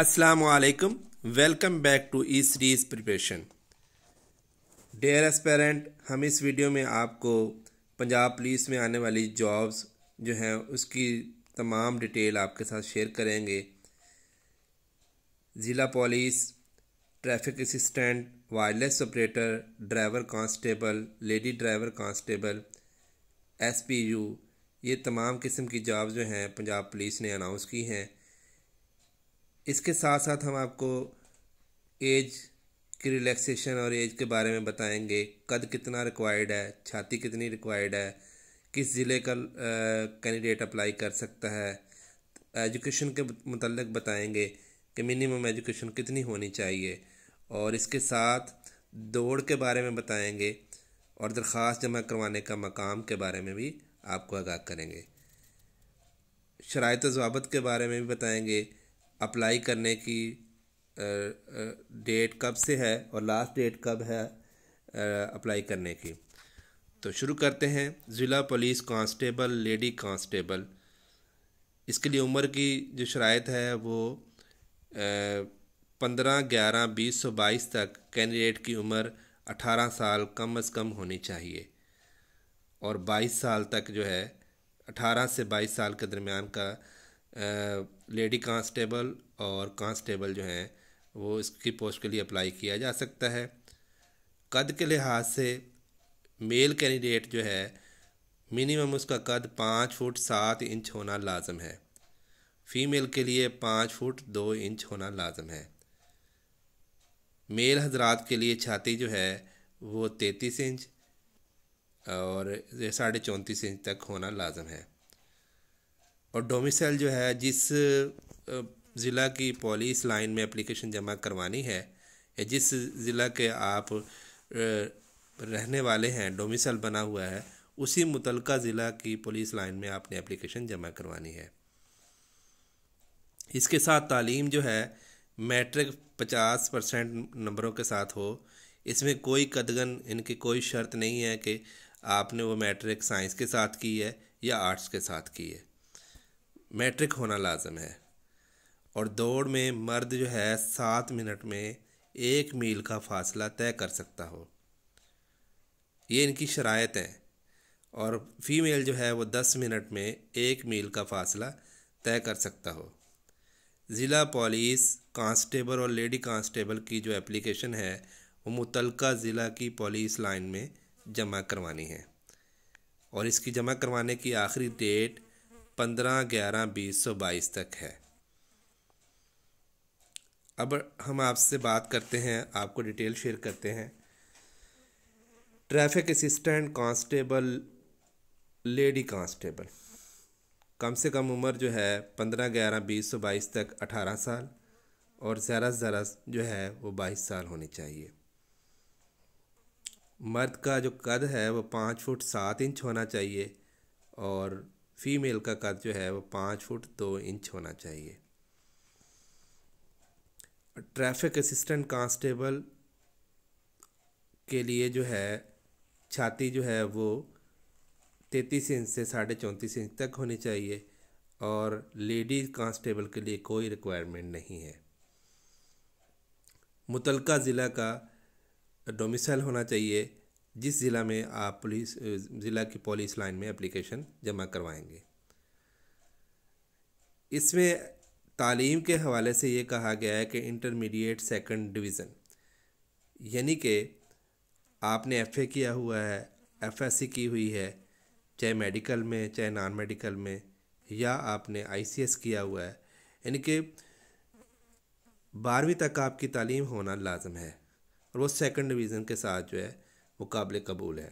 असलकम welcome back to E series preparation dear aspirant हम इस वीडियो में आपको पंजाब पुलिस में आने वाली जॉब्स जो हैं उसकी तमाम डिटेल आपके साथ शेयर करेंगे ज़िला police traffic assistant wireless operator driver constable lady driver constable SPU ये तमाम किस्म की जॉब जो हैं पंजाब पुलिस ने अनाउंस की हैं इसके साथ साथ हम आपको एज की रिलैक्सेशन और एज के बारे में बताएंगे कद कितना रिक्वायर्ड है छाती कितनी रिक्वायर्ड है किस ज़िले का कैंडिडेट अप्लाई कर सकता है एजुकेशन के मतलब बताएंगे कि मिनिमम एजुकेशन कितनी होनी चाहिए और इसके साथ दौड़ के बारे में बताएंगे और दरख्वास्त जमा करवाने का मकाम के बारे में भी आपको आगाह करेंगे शरात जवाबत के बारे में भी बताएंगे अप्लाई करने की डेट कब से है और लास्ट डेट कब है अप्लाई करने की तो शुरू करते हैं ज़िला पुलिस कांस्टेबल लेडी कांस्टेबल इसके लिए उम्र की जो शरात है वो पंद्रह ग्यारह बीस सौ बाईस तक कैंडिडेट की उम्र अठारह साल कम अज़ कम होनी चाहिए और बाईस साल तक जो है अठारह से बाईस साल के दरमियान का लेडी कांस्टेबल और कांस्टेबल जो हैं वो इसकी पोस्ट के लिए अप्लाई किया जा सकता है कद के लिहाज से मेल कैंडिडेट जो है मिनिमम उसका कद पाँच फुट सात इंच होना लाजम है फ़ीमेल के लिए पाँच फुट दो इंच होना लाजम है मेल हजरात के लिए छाती जो है वो तैतीस इंच और साढ़े चौंतीस इंच तक होना लाजम है और डोमिसाइल जो है जिस ज़िला की पॉलिस लाइन में एप्लीकेशन जमा करवानी है या जिस ज़िला के आप रहने वाले हैं डोमिसाइल बना हुआ है उसी मुतल ज़िला की पुलिस लाइन में आपने एप्लीकेशन जमा करवानी है इसके साथ तालीम जो है मैट्रिक पचास परसेंट नंबरों के साथ हो इसमें कोई कदगन इनकी कोई शर्त नहीं है कि आपने वो मैट्रिक साइंस के साथ की है या आर्ट्स के साथ की है मैट्रिक होना लाजम है और दौड़ में मर्द जो है सात मिनट में एक मील का फासला तय कर सकता हो ये इनकी शरात हैं और फीमेल जो है वो दस मिनट में एक मील का फासला तय कर सकता हो ज़िला पुलिस कांस्टेबल और लेडी कांस्टेबल की जो एप्लीकेशन है वो मुतल ज़िला की पुलिस लाइन में जमा करवानी है और इसकी जमा करवाने की आखिरी डेट पंद्रह ग्यारह बीस सौ बाईस तक है अब हम आपसे बात करते हैं आपको डिटेल शेयर करते हैं traffic assistant constable lady constable कम से कम उम्र जो है पंद्रह ग्यारह बीस सौ बाईस तक अठारह साल और ज़्यादा से ज़्यादा जो है वो बाईस साल होनी चाहिए मर्द का जो कद है वो पाँच फुट सात इंच होना चाहिए और फीमेल का कद जो है वो पाँच फुट दो इंच होना चाहिए ट्रैफिक असिस्टेंट कांस्टेबल के लिए जो है छाती जो है वो तैतीस इंच से साढ़े चौंतीस इंच तक होनी चाहिए और लेडीज़ कांस्टेबल के लिए कोई रिक्वायरमेंट नहीं है मुतलका ज़िला का डोमिसल होना चाहिए जिस ज़िला में आप पुलिस ज़िला की पुलिस लाइन में एप्लीकेशन जमा करवाएंगे इसमें तालीम के हवाले से ये कहा गया है कि इंटरमीडिएट सेकंड डिवीज़न यानी कि आपने एफए किया हुआ है एफएससी की हुई है चाहे मेडिकल में चाहे नॉन मेडिकल में या आपने आईसीएस किया हुआ है यानी कि बारहवीं तक आपकी तालीम होना लाजम है और वो सेकंड डिवीज़न के साथ जो है मुकाबले कबूल है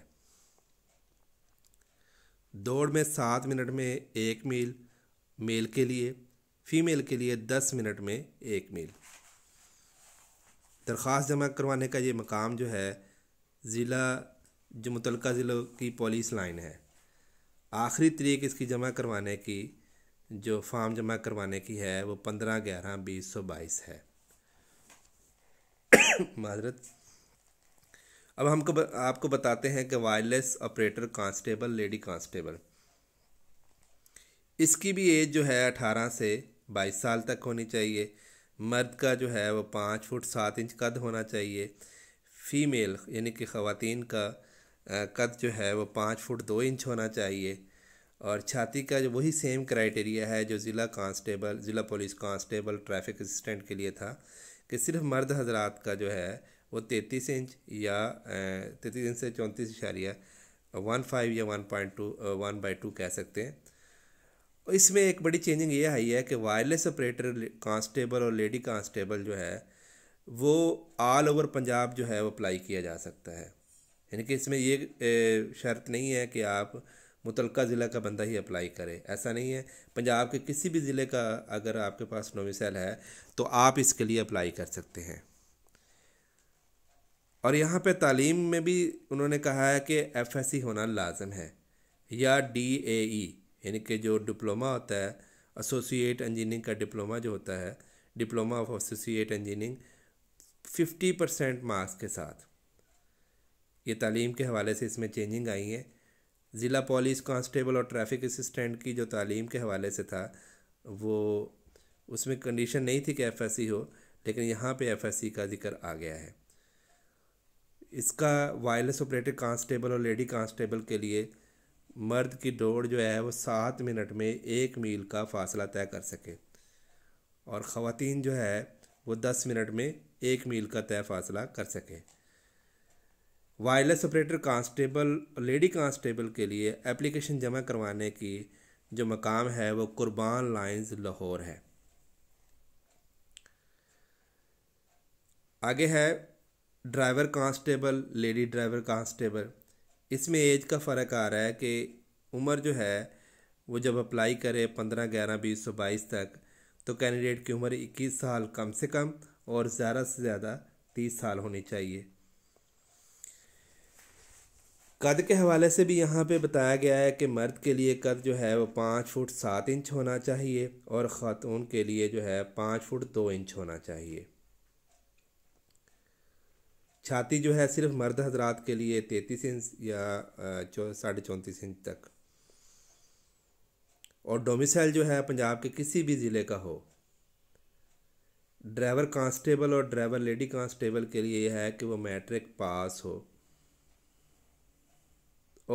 दौड़ में सात मिनट में एक मील मेल के लिए फ़ीमेल के लिए दस मिनट में एक मील दरख्वास्त जमा करवाने का ये मकाम जो है ज़िला जो मुतल ज़िलों की पुलिस लाइन है आखिरी तरीक इसकी जमा करवाने की जो फार्म जमा करवाने की है वो पंद्रह ग्यारह बीस सौ बाईस है माजरत अब हमको आपको बताते हैं कि wireless operator constable lady constable इसकी भी एज जो है अठारह से बाईस साल तक होनी चाहिए मर्द का जो है वो पाँच फुट सात इंच कद होना चाहिए फ़ीमेल यानी कि ख़वान का कद जो है वो पाँच फुट दो इंच होना चाहिए और छाती का जो वही सेम क्राइटेरिया है जो ज़िला कांस्टेबल ज़िला पुलिस कांस्टेबल ट्रैफिक असिस्टेंट के लिए था कि सिर्फ मर्द हजरात का जो है वो तैंतीस इंच या तैंतीस इंच से चौंतीस इशारिया वन फाइव या one point two one by two कह सकते हैं और इसमें एक बड़ी चेंजिंग ये आई है कि वायरलेस ऑपरेटर कांस्टेबल और लेडी कांस्टेबल जो है वो ऑल ओवर पंजाब जो है वो अप्लाई किया जा सकता है यानी कि इसमें ये शर्त नहीं है कि आप मुतलका ज़िला का बंदा ही अप्लाई करे ऐसा नहीं है पंजाब के किसी भी ज़िले का अगर आपके पास नोविसल है तो आप इसके लिए अप्लाई कर सकते हैं और यहाँ पे तालीम में भी उन्होंने कहा है कि एफ एस सी होना लाजम है या डी ए ई यानी कि जो डिप्लोमा होता है एसोसिएट इंजीनियरिंग का डिप्लोमा जो होता है diploma of associate engineering fifty percent marks के साथ ये तालीम के हवाले से इसमें चेंजिंग आई है ज़िला पुलिस कांस्टेबल और ट्रैफिक असिस्टेंट की जो तालीम के हवाले से था वो उसमें कंडीशन नहीं थी कि एफ हो लेकिन यहाँ पे एफ का जिक्र आ गया है इसका वायरलेस ऑपरेटर कांस्टेबल और लेडी कांस्टेबल के लिए मर्द की दौड़ जो है वो सात मिनट में एक मील का फासला तय कर सके और ख़वान जो है वो दस मिनट में एक मील का तय फासला कर सकें wireless operator constable lady constable के लिए एप्लीकेशन जमा करवाने की जो मकाम है वो कुर्बान लाइंस लाहौर है आगे है driver constable lady driver constable इसमें एज का फ़र्क आ रहा है कि उम्र जो है वो जब अप्लाई करे पंद्रह ग्यारह बीस सौ बाईस तक तो कैंडिडेट की उम्र इक्कीस साल कम से कम और ज़्यादा से ज़्यादा तीस साल होनी चाहिए कद के हवाले से भी यहाँ पे बताया गया है कि मर्द के लिए कद जो है वो पाँच फुट सात इंच होना चाहिए और ख़ातून के लिए जो है पाँच फुट दो इंच होना चाहिए छाती जो है सिर्फ मर्द हजरात के लिए तैतीस इंच या साढ़े चौंतीस इंच तक और डोमिसाइल जो है पंजाब के किसी भी ज़िले का हो ड्राइवर कांस्टेबल और ड्राइवर लेडी कांस्टेबल के लिए यह है कि वो मैट्रिक पास हो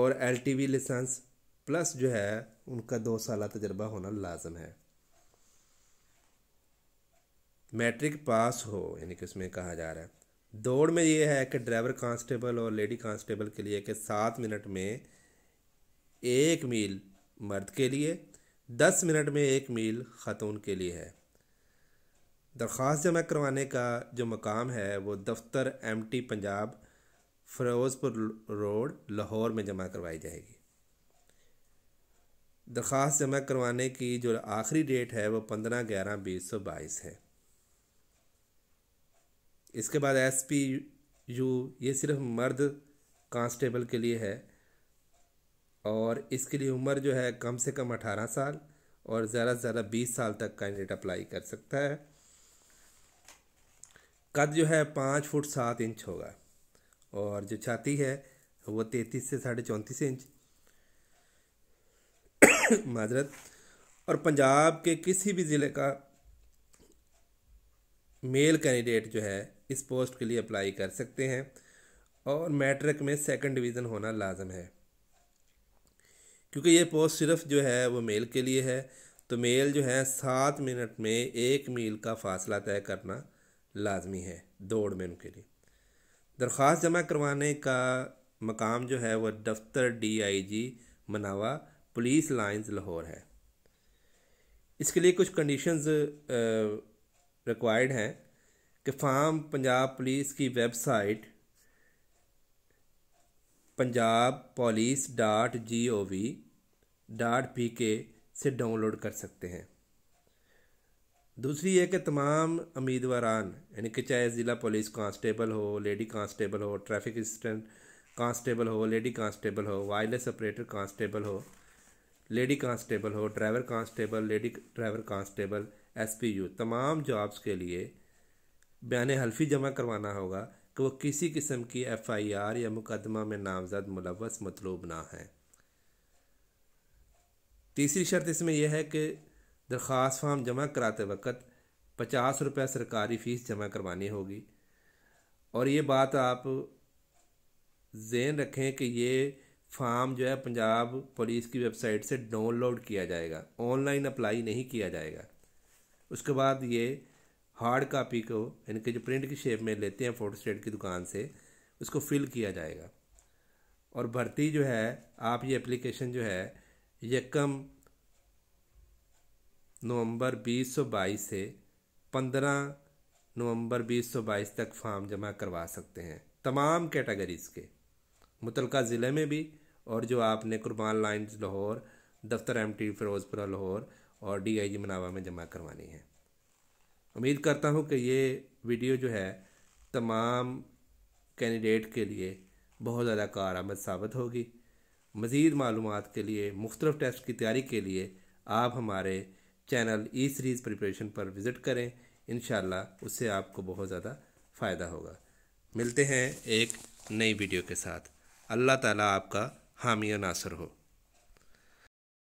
और वी लाइसेंस प्लस जो है उनका दो साल तजर्बा होना लाजम है मैट्रिक पास हो यानी कि उसमें कहा जा रहा है दौड़ में ये है कि ड्राइवर कांस्टेबल और लेडी कांस्टेबल के लिए कि सात मिनट में एक मील मर्द के लिए दस मिनट में एक मील ख़ातून के लिए है दरख्वास्त जमा करवाने का जो मकाम है वो दफ्तर M T Punjab Ferozepur road Lahore में जमा करवाई जाएगी दरख्वास्त जमा करवाने की जो आखिरी डेट है वो पंद्रह ग्यारह बीस सौ बाईस है इसके बाद एस पी यू ये सिर्फ मर्द कांस्टेबल के लिए है और इसके लिए उम्र जो है कम से कम अठारह साल और ज़्यादा से ज़्यादा बीस साल तक कैंडिडेट अप्लाई कर सकता है कद जो है पाँच फुट सात इंच होगा और जो छाती है वो तैंतीस से साढ़े चौंतीस इंच माजरत और पंजाब के किसी भी ज़िले का मेल कैंडिडेट जो है इस पोस्ट के लिए अप्लाई कर सकते हैं और मैट्रिक में सेकंड डिवीज़न होना लाजम है क्योंकि ये पोस्ट सिर्फ जो है वो मेल के लिए है तो मेल जो है सात मिनट में एक मील का फासला तय करना लाजमी है दौड़ में उनके लिए दरख्वास्त जमा करवाने का मकाम जो है वह दफ्तर डी आई जी मनावा पुलिस लाइंस लाहौर है इसके लिए कुछ कंडीशंस रिक्वायर्ड हैं कि फार्म पंजाब पुलिस की website Punjab police dot G O V dot P K से डाउनलोड कर सकते हैं दूसरी है कि तमाम उम्मीदवारान यानी कि चाहे ज़िला पुलिस कांस्टेबल हो लेडी कांस्टेबल हो ट्रैफिक असिस्टेंट कांस्टेबल हो लेडी कांस्टेबल हो वायरलेस ऑपरेटर कांस्टेबल हो लेडी कांस्टेबल हो driver constable lady driver constable यू तमाम जॉब्स के लिए बयान हल्फी जमा करवाना होगा कि वह किसी किस्म की एफ़ आई आर या मुकदमा में नामजद मुलवस मतलूब ना है तीसरी शर्त इसमें यह है कि दरख्वास्त फॉर्म जमा कराते वक्त पचास रुपये सरकारी फ़ीस जमा करवानी होगी और ये बात आप जेन रखें कि ये फॉर्म जो है पंजाब पुलिस की वेबसाइट से डाउनलोड किया जाएगा ऑनलाइन अप्लाई नहीं किया जाएगा उसके बाद ये हार्ड कापी को यानी कि जो प्रिंट की शेप में लेते हैं फोटो स्टेट की दुकान से उसको फिल किया जाएगा और भर्ती जो है आप ये एप्लीकेशन जो है यकम नवंबर 2022 से 15 नवंबर 2022 तक फार्म जमा करवा सकते हैं तमाम कैटेगरीज़ के मुतलका ज़िले में भी और जो आपने कुर्बान लाइन लाहौर दफ्तर एम टी फिरोज़पुरा लाहौर और डी आई जी मनावा में जमा करवानी है उम्मीद करता हूँ कि ये वीडियो जो है तमाम कैंडिडेट के लिए बहुत ज़्यादा कार आमद साबित होगी मज़ीद मालूम के लिए मुख्तफ टेस्ट की तैयारी के लिए आप हमारे चैनल ई सीरीज़ प्रिपरेशन पर विज़िट करें इन उससे आपको बहुत ज़्यादा फ़ायदा होगा मिलते हैं एक नई वीडियो के साथ अल्लाह ताला आपका हामी नासर हो